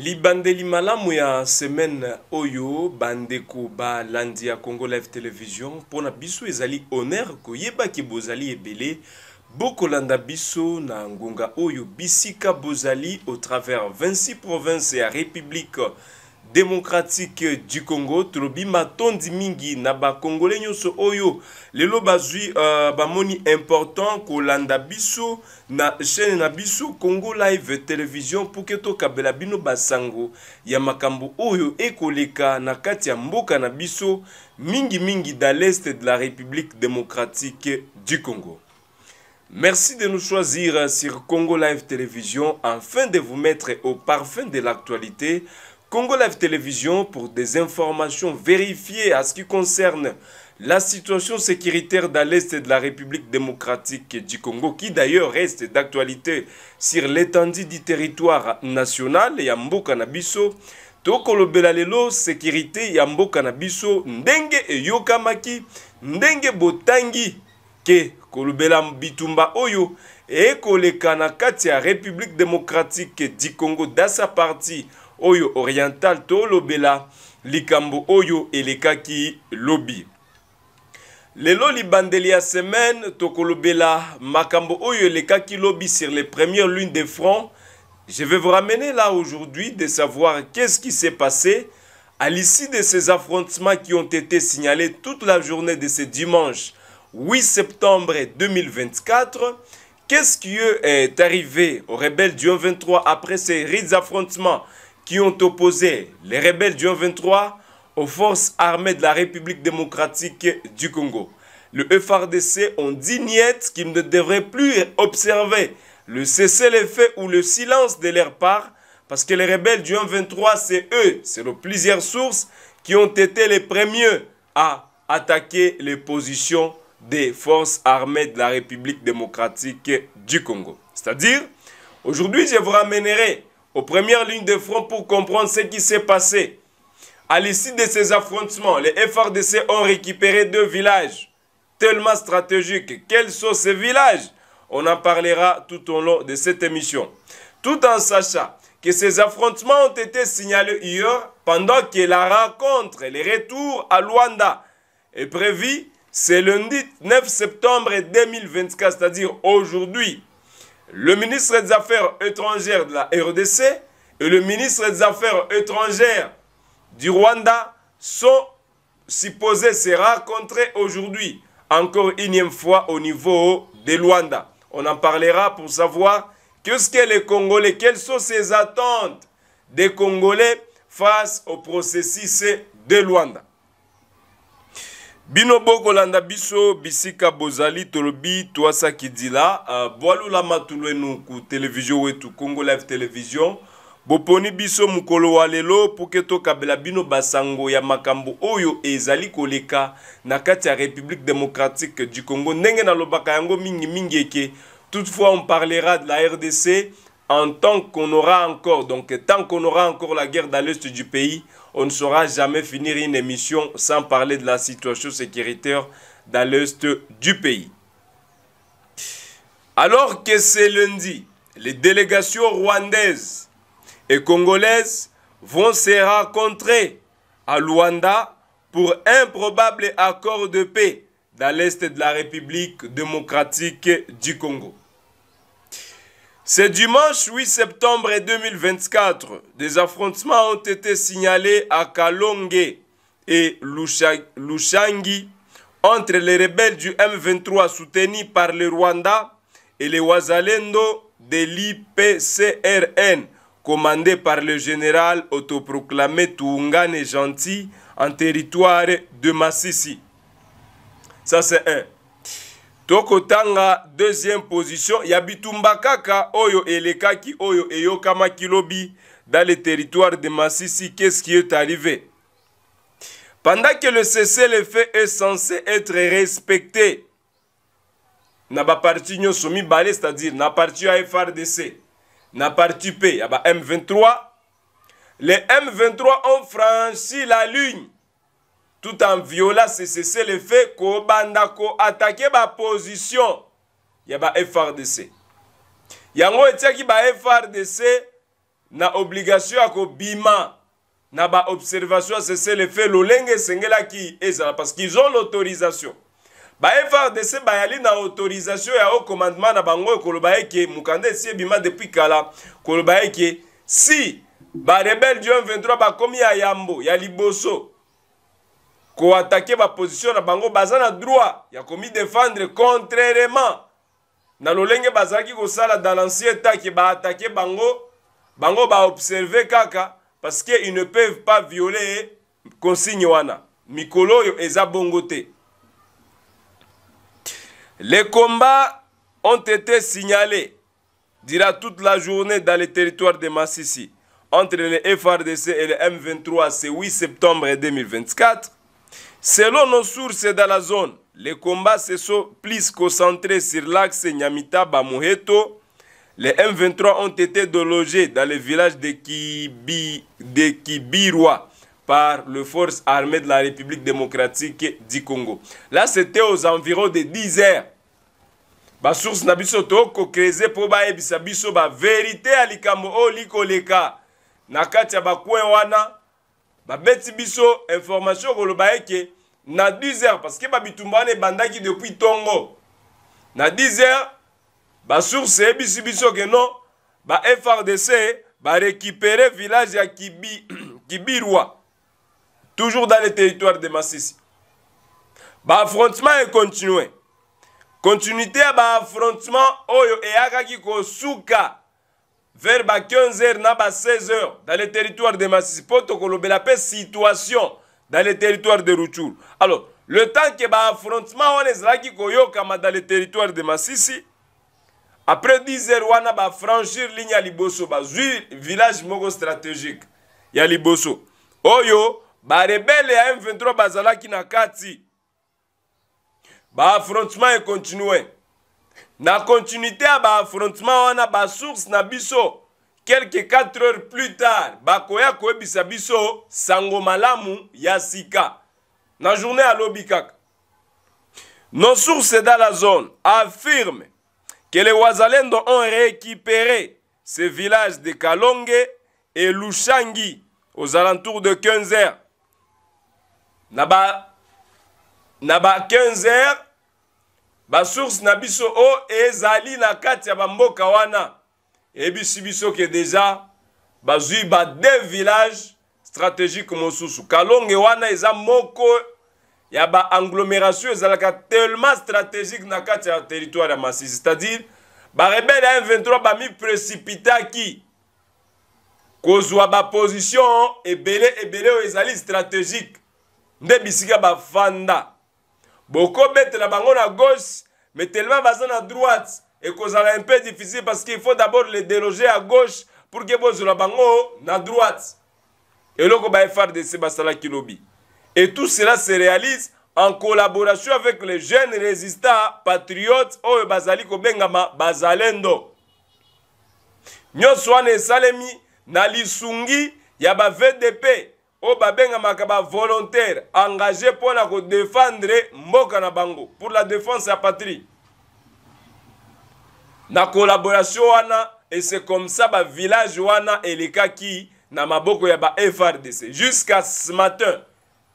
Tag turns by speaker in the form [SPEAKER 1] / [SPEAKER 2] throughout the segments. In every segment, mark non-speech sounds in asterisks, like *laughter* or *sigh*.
[SPEAKER 1] libandeli malamu ya semaine oyo bandeko balandi ya congo live television mpona biso ezali honneur koyebaki bozali ebele bokolanda biso na ngonga oyo bisika bozali au travers 26 province ya république démocratique du Congo Trobi Matondi mingi na congolais, nyonso oyo lelo bazui euh, bamoni important landa biso na chaîne na biso Congo Live Television que to kabela bino basango ya makambo oyo ekoleka na kati ya na biso mingi-mingi dans l'est de la République démocratique du Congo. Merci de nous choisir sur Congo Live Télévision afin de vous mettre au parfum de l'actualité Congo Live Télévision pour des informations vérifiées à ce qui concerne la situation sécuritaire dans l'Est de la République démocratique du Congo, qui d'ailleurs reste d'actualité sur l'étendue du territoire national, Yambo Kanabiso, Tokolo lelo sécurité Yambo kanabiso, na ndenge eyokamaki ndenge botangi ke kolobela bitumba oyo et na kati république démocratique du congo dans sa partie oyo oriental Bela, likambo oyo elekaki lobi loli libandeli ya semaine tokolobela makambo oyo elekaki lobi sur les premières lunes des fronts. je vais vous ramener là aujourd'hui de savoir qu'est-ce qui s'est passé à l'issue de ces affrontements qui ont été signalés toute la journée de ce dimanche 8 septembre 2024. Qu'est-ce qui est arrivé aux rebelles du 23 après ces rides affrontements qui ont opposé les rebelles du 23 aux forces armées de la République démocratique du Congo. Le FRDC ont dit niet qu'ils ne devraient plus observer le cessez-le-feu ou le silence de leur part parce que les rebelles du 1-23, c'est eux, c'est nos plusieurs sources, qui ont été les premiers à attaquer les positions des forces armées de la République démocratique du Congo. C'est-à-dire, aujourd'hui, je vous ramènerai aux premières lignes de front pour comprendre ce qui s'est passé. À l'issue de ces affrontements, les FRDC ont récupéré deux villages tellement stratégiques. Quels sont ces villages On en parlera tout au long de cette émission. Tout en sachant que ces affrontements ont été signalés hier pendant que la rencontre et le retour à Luanda est prévu, c'est lundi 9 septembre 2024, c'est-à-dire aujourd'hui le ministre des Affaires étrangères de la RDC et le ministre des Affaires étrangères du Rwanda sont supposés se rencontrer aujourd'hui, encore une fois au niveau de Luanda. On en parlera pour savoir qu'est-ce que les Congolais, quelles sont ces attentes des Congolais face au processus de Luanda bino bokolanda biso bisika bozali tolobi Toasaki dila uh, bwalulama Télévision ku wetu congo live television boponi biso Mukolo Walelo lelo kabela bino basango ya makambo oyo ezali koleka na kati ya république démocratique du congo ndenge nalobaka yango Mingi toutefois on parlera de la rdc en tant qu'on aura encore donc tant qu'on aura encore la guerre dans l'est du pays on ne saura jamais finir une émission sans parler de la situation sécuritaire dans l'est du pays. Alors que c'est lundi, les délégations rwandaises et congolaises vont se rencontrer à Luanda pour un probable accord de paix dans l'est de la République démocratique du Congo. Ce dimanche 8 septembre 2024, des affrontements ont été signalés à Kalonge et Lushangi entre les rebelles du M23 soutenus par le Rwanda et les Wazalendo de l'IPCRN commandés par le général autoproclamé Toungane Gentil en territoire de Massissi. Ça c'est un. tokotanga deuxième position ya bitumba kaka oyo elekaki oyo eyokamaki lobi dans le territoire de masisi qu'est-ce qui est arrivé pendant que le cessez-le-feu est censé être respecté na baparti nyonso mibale c'est-à-dire na parti ya frdc na parti p ya ba m23 les m23 ont franchi la ligne tout en viola cessez le fait kobanda koatake baposition ya ba frdc yango etiaki ba frdc na obligation ya kobima na baobservation ya cessez le fait lolenge esengelaki ezala parce qu'ils ont l'autorisation ba frdc bayali na autorisation ya o commandement na bango ekoloba eke mokanda esi ebima depuis kala koloba eke si barebele du 23 bakomi ya yambo ya liboso la position na bango baza na droit ya défendre, contrairement na lolenge bazalaki kosala dans l'ancien temps attaquer bango bango observer kaka parce que ils ne peuvent pas violer consigne wana mikolo yo eza les combats ont été signalés dira toute la journée dans le territoire de Massissi entre le FRDC et le M23 ce 8 septembre 2024 Selon nos sources dans la zone, les combats se sont plus concentrés sur l'axe Nyamita-Bamuheto. Les M23 ont été délogés dans le village de, Kibi, de Kibirwa par les forces armées de la République démocratique du Congo. Là, c'était aux environs de 10 heures. La source n'a pour ba vérité à likambo o likoleka. nakatya wana babeti biso information koloba eke na 10 heures parce que babitumba wana ebandaki depuis ntongo na 10 heures basource eyebisi biso ke non ba frdc barécupere village ya Kibi, *clears throat* kibirwa toujours dans le territoire de masisi baaffrontement econtinue continuité ya baaffrontement oyo eyakaki kosuka vers ba 15h na ba 16h dans les territoires de Masisi po tokolobela mpe situation dans les territoires de Rutshuru alors le temps ke baaffrontement wana ezalaki koyokama dans les territoires de Masisi après 10h wana bafranchir ligne ya liboso bazwi village moko stratégique ya liboso oyo barebele ya M23 bazalaki na kati baaffrontement econtinue na continuité ya baaffrontement wana basource na biso quelque 4 heures plus tard bakoya koyebisa biso sango malamu ya sika na journée alobi kaka nos sources dans la zone affirment que les Ouazalendo ont récupéré ces villages de Kalonge et Lushangi aux alentours de 15 heures. Naba, naba 15 heures, basource na biso oyo oh, ezali na kati ya bamboka wana eyebisi biso ke deja bazwi ba deux villages stratégique mosusu kalonge wana eza moko ya baanglomération ezalaka tellement stratégique na kati ya territoire ya masisi c'est-à-dire barebele ya m23 bamiprécipitaki kozwa baposition ebele ebele oyo ezali stratégique nde bisika bafanda la bango na gauche mais tellement baza na droite être un peu difficile parce qu'il faut d'abord les déloger à gauche pour vous la bango na droite Et eloko faire de Sébastien Kilobi. et tout cela se réalise en collaboration avec les jeunes résistants patriotes oyo bazali Benga bazalendo nyonso wana salemi na lisungi ya ba vdp oyo babengamaka bavolontaire engage mpona kodefendre mboka na bango pour la défense ya patrie na collaboration wana ese comme ça bavillage wana elekaki na maboko ya ba frdc jusqu'à ce matin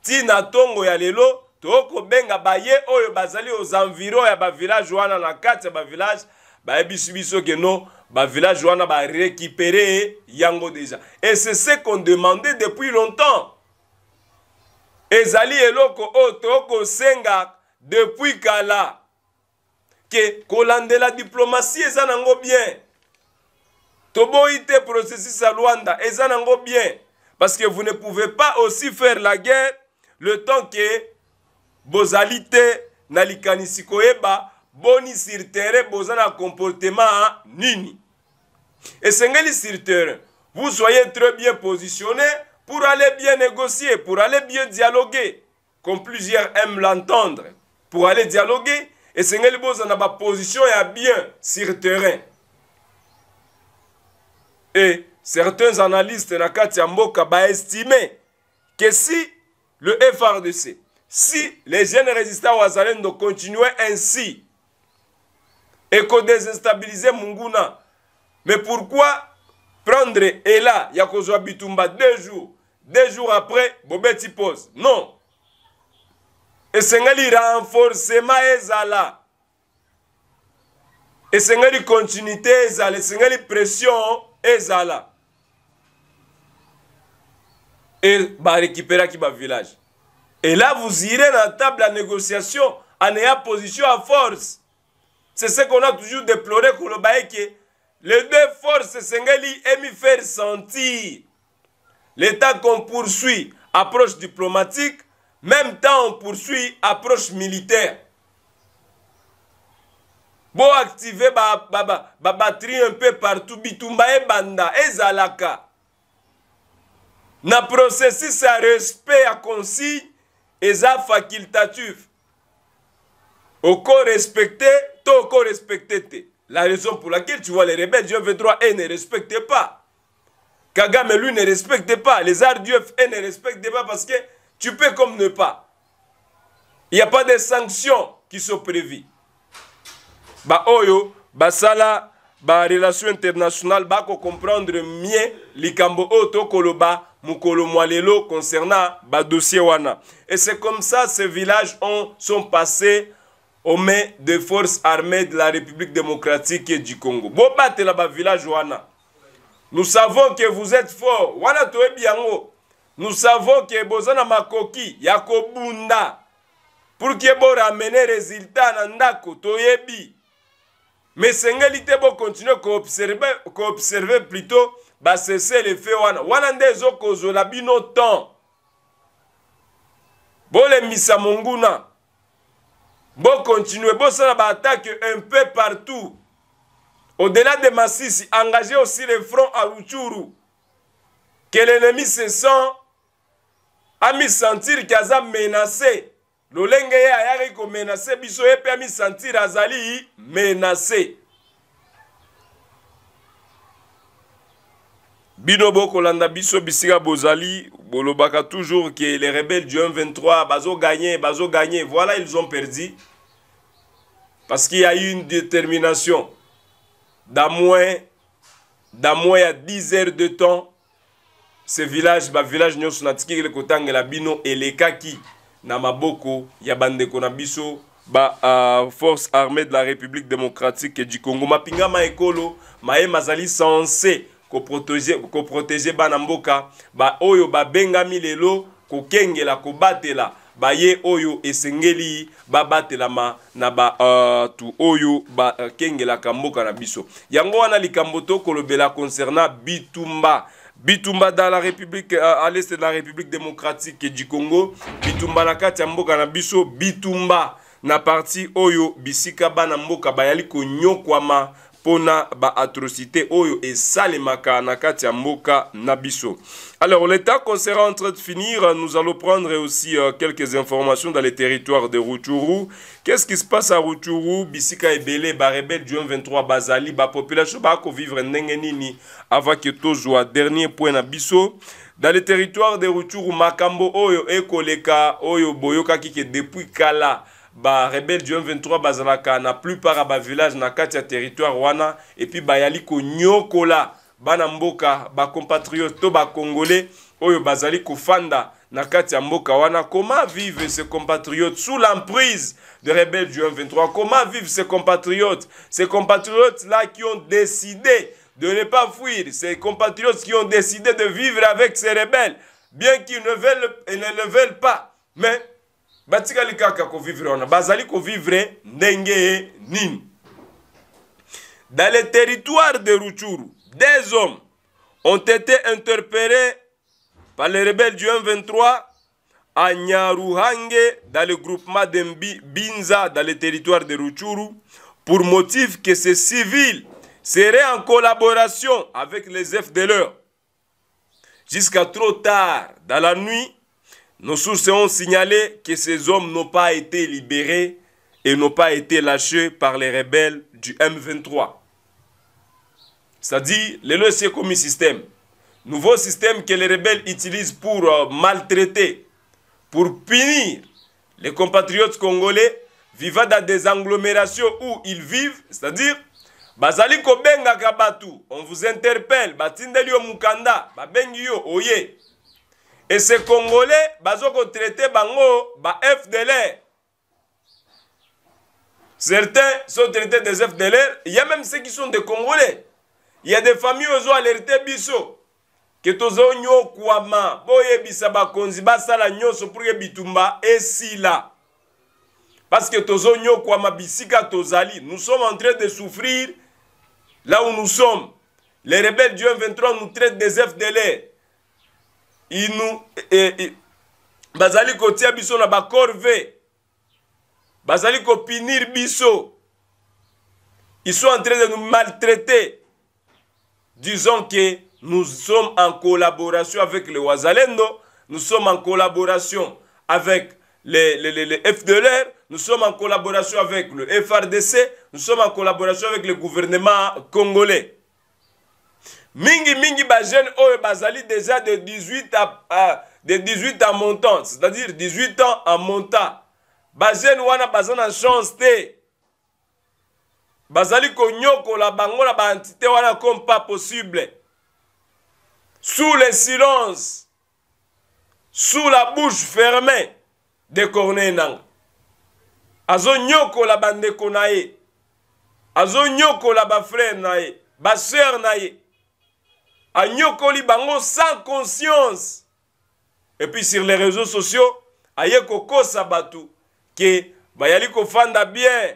[SPEAKER 1] ntina ntongo ya lelo tokobenga baye oyo bazali aux environs ya bavillage wana na kati ya bavillage bayebisi biso ke no bavillage wana barécupéré yango déjà et c'est ce qu'on demandait depuis longtemps ezali eloko oyo tokosenga depuis kala ke kolandela diplomatie eza nango bien toboyi te processus ya lwanda eza nango bien parce que vous ne pouvez pas aussi faire la guerre le temps ke bozali te na likanisi koyeba boni sur terrain boza na comportement nini esengeli sur terre vous soyez très bien positionné pour aller bien négocier pour aller bien dialoguer comme plusieurs aiment l'entendre pour aller dialoguer esengeli bozala baposition ya bien sur terrain et certains analystes na kati ya mboka baestime que si le frdc si les jeunes résistants wazalendo continuaient ainsi ekodésinstabilise munguna mais pourquoi prendre ela ya kozwa bitumba deux jours deux jours après bobeti pose non esengeli renforcement ezala esengeli continuité ezala esengeli pression ezala e barécupéraki bavillage et là vous irez na table ya négociation en ayant position à force c'est ce qu'on a toujours déploré koloba eke les deux forces esengeli emi faire sentir l'état qu'on poursuit approche diplomatique même temps on poursuit approche militaire boactive babatrie ba, ba, un peu partout bitumba ebanda ezalaka na processus ya respect ya consigne eza facultative oko respecte to oko respecte te La raison pour laquelle tu vois les rebelles du veut 23 et ne respectent pas. Kagame, lui, ne respecte pas. Les arts du FN ne respectent pas parce que tu peux comme ne pas. Il n'y a pas de sanctions qui sont prévues. Bah, oyo, bah, là, bah, relation internationale, bah, comprendre mieux, likambo, oto, koloba, mukolo, concernant, bah, dossier wana. Et c'est comme ça, ces villages ont, sont passés aux mains des forces armées de la République démocratique du Congo. Bobatela ba village wana. Nous savons que vous êtes forts. Wana toyebi yango. Nous savons que bozana makoki ya kobunda pour que bo ramener résultat na ndako toyebi. Mais sengeli te bo continuer ko observer ko observer plutôt ba cesser les faits wana. Wana nde ezokozola bino temps. Bolemisa monguna. bokontinue bosala baattaque un peu partout au-delà de masisi engagez aussi le front à luchuru que l'ennemi se sent amisentir ke aza menase lolenge ye ayaki komenase biso ye mpe amisentir azali menase bino bokolanda biso bisika bozali bolobaka toujours que les rebelles du 123 bazoganye bazoganye voilà ils ont perdu parce qu'il y a eu une détermination dans moins dans moins ya 10 heures de temps ce village bavillage nyonso natikikile kotangela bino elekaki na maboko ya bandeko na biso ba uh, force armée de la république démocratique du congo mapingama ekolo mayema azali censé koprotege bana mboka baoyo babengami lelo kokengela kobatela baye oyo esengeli babatelama na batu euh, uh, oyo bakengelaka euh, uh, mboka na biso yango wana likambo tokolobela concernant bitumba bitumba dans la république uh, à l'est de la république démocratique du congo bitumba na kati ya mboka na biso bitumba na parti oyo bisika bana mboka bayali konyokwama pona ba atrocité oyo et na kati ya mboka alors l'état temps qu'on sera en train de finir nous allons prendre aussi euh, quelques informations dans les territoires de Routourou. qu'est-ce qui se passe à Ruturu? bisika ebele barebele du 23 bazali bapopulation bakovivre ndenge nini avant que tozwa dernier point na dans le territoire de Ruturu makambo oyo ekoleka oyo boyoka ki depuis kala ba rebelles du 23 bazalaka na plupart des ba village na katia territoire wana et puis bayali nyokola bana mboka ba compatriotes to ba congolais oyo bazali fanda na katia comment vivent ces compatriotes sous l'emprise de rebelles du 23 comment vivent ces compatriotes ces compatriotes là qui ont décidé de ne pas fuir ces compatriotes qui ont décidé de vivre avec ces rebelles bien qu'ils ne veulent, ils ne le veulent pas mais dans le territoire de ruchuru des hommes ont été interpellés par les rebelles du 1-23 à Nyaruhange dans le groupement de Binza dans le territoire de Ruchuru pour motif que ces civils seraient en collaboration avec les FDLR e Jusqu'à trop tard dans la nuit, nos sources ont signalé que ces hommes n'ont pas été libérés et n'ont pas été lâchés par les rebelles du M23. C'est-à-dire, le commis système. Nouveau système que les rebelles utilisent pour euh, maltraiter, pour punir les compatriotes congolais vivant dans des agglomérations où ils vivent, c'est-à-dire bazali kabatu on vous interpelle ese congolais bazokotraite bango ba fdlr certains sont traités des fdlr il y a même ceux qui sont des congolais il y a des familles ozoalerte biso ke tozonyokwama boyebisa bakonzi basala nyonso pour ke bitumba esila parce que tozonyokwama bisika tozali nous sommes en train de souffrir là où nous sommes les rebelles du 23 nous traitent des fdlr ils nous... E, e, bazali na ils sont en train de nous maltraiter disons que nous sommes en collaboration avec le wazalendo nous sommes en collaboration avec les, les, FDLR, nous sommes en collaboration avec le FRDC, nous sommes en collaboration avec le gouvernement congolais. mingimingi bajeune oyo bazali déjà de 18 à, à, de 18 à montant c'est-à-dire 18 ans en montant bajeune wana baza na chance te bazali konyokola bango na baentité wana comme pas possible sous le silence sous la bouche fermée de corneille nanga azonyokola bandeko na ye azonyokola bafrere na ye basœur na ye A nyokoli bango sans conscience et puis sur les réseaux sociaux aye kokosa qui ke bayali kofanda bien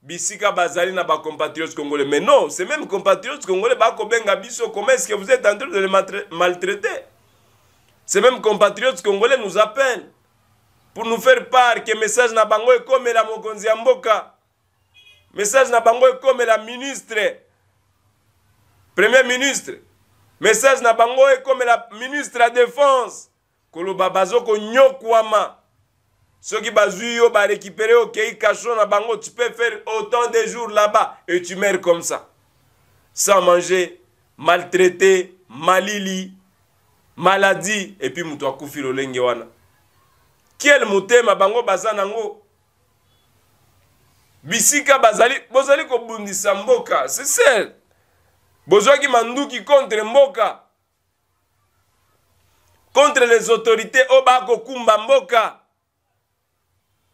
[SPEAKER 1] bisika bazali na compatriotes congolais mais non c'est même compatriotes congolais benga biso comment est-ce que vous êtes en train de les maltraiter ces mêmes compatriotes congolais nous appellent pour nous faire part que message na bango la mokonzi message na bango la ministre premier ministre message na bango ekomela ministre ya défense koloba bazokonyokwama soki bazwi yo barécupere okei cachon na bango tu peux faire autant de jours là-bas et tu meurs comme ça sans manger maltraité malili maladi epuis moto akufi lolenge wana kiel motema bango baza nango bisika bazali bozali kobundisa mboka c'est celle qui manduki contre mboka contre les autorités obako mboka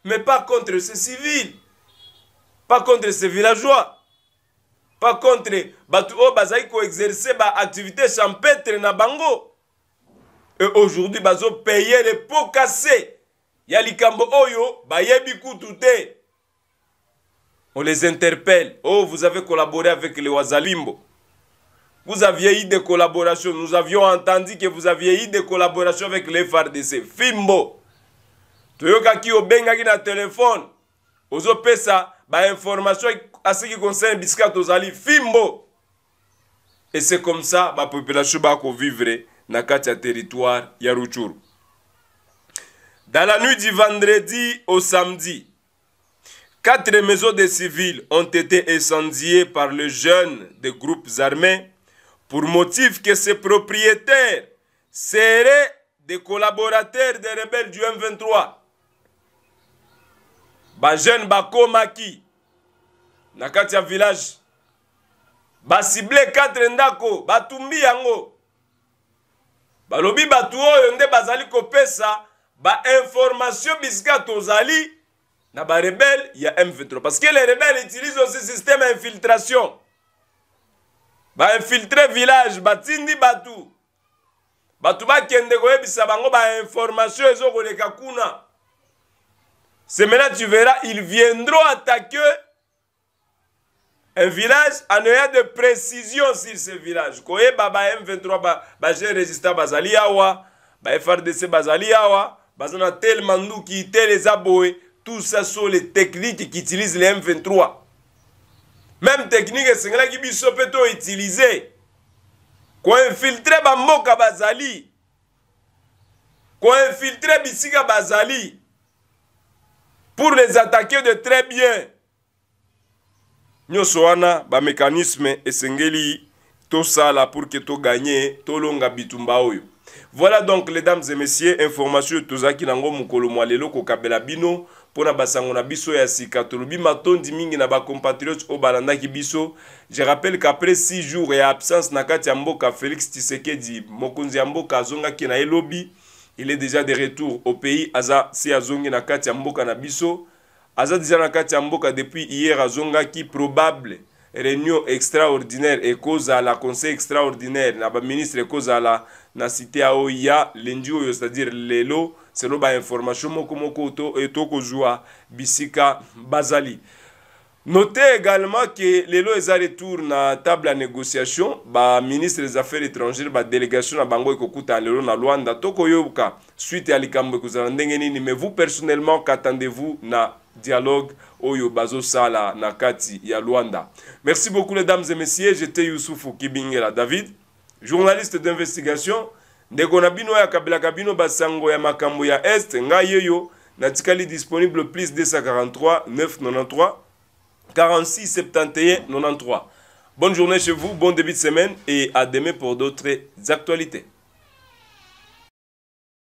[SPEAKER 1] mais pas contre ces civils pas contre ces villageois pas contre bato qui exercer l'activité champêtre dans na bango Et aujourd'hui pots cassés, y y Yali kambo oyo qui yebi été. on les interpelle oh vous avez collaboré avec les wazalimbo vous aviez eu des collaborations. Nous avions entendu que vous aviez eu des collaborations avec les FARDC. Fimbo. Toyokaki obengaki na téléphone. Ozopesa ba information à ce qui concerne Biscat Ozali. Fimbo. Et c'est comme ça la population va vivre na kati territoire ya Dans la nuit du vendredi au samedi, quatre maisons de civils ont été incendiées par les jeunes des groupes armés pour motif que ses propriétaires seraient des collaborateurs des rebelles du M23. Bajeune Bakomaki, Nakatia village, basible 4 ndako, batumbi yango. Balobi batu oyo nde bazali kopesa ba information bisika tozali na ba rebelle ya M23 parce que les rebelles utilisent aussi système d'infiltration. va le village batindi bato bato va koyebisa bango bainformation C'est kuna semena tu verras ils viendront attaquer un village en ayant de précision sur ce village koyeba ba m23 Ba registre bazali awa va ba va baza na tel manduki tel eza aboé, tout ça sont les techniques qu'utilisent les m23 même technique esengelaki biso mpe toutilize koinfiltre bamboka bazali koinfiltre bisika bazali pour les attaquer de très bien nyonso wana bamécanisme esengeli tosala pour ke toganye tolonga bitumba oyo voilà donc les dames et messieurs information tozalaki nango mokolo mwa lelo kokabela bino mpona basango na biso ya sika tolobi matondi mingi na bacompatriote oyo balandaki biso je rappelle qu'après 6 jours ya absence na kati ya mboka félix tisekedi mokonzi ya mboka azongaki na ye lobi il est déjà de retour au pays aza se azongi na kati ya mboka na biso aza deja na kati ya mboka depuis hier azongaki probable réunion extraordinaire ekozala conseil extraordinaire na baministre ekozala na cité ya oyo ya lendi oyo c'est-à-dire lelo selo bainformation moko moko eh, tokozwa bisika bazali note également ke lelo eza retour na table ya négociation baministre des affaires étrangères badélégation na bango ekokutana lelo na lwanda tokoyoka suite ya likambo ekozala ndenge nini mais vous personnellement katandez-vous na dialogue oyo bazosala na kati ya lwanda merci beaucoup les dames et messieurs j'étais yousufu kibingela david journaliste d'investigation ndeko na bino kabino akabelaka bino basango ya makambo ya ngai natikali disponible plus 243 993 46 71 93 bonne journée chez vous bon début de semaine et à demain pour d'autres actualités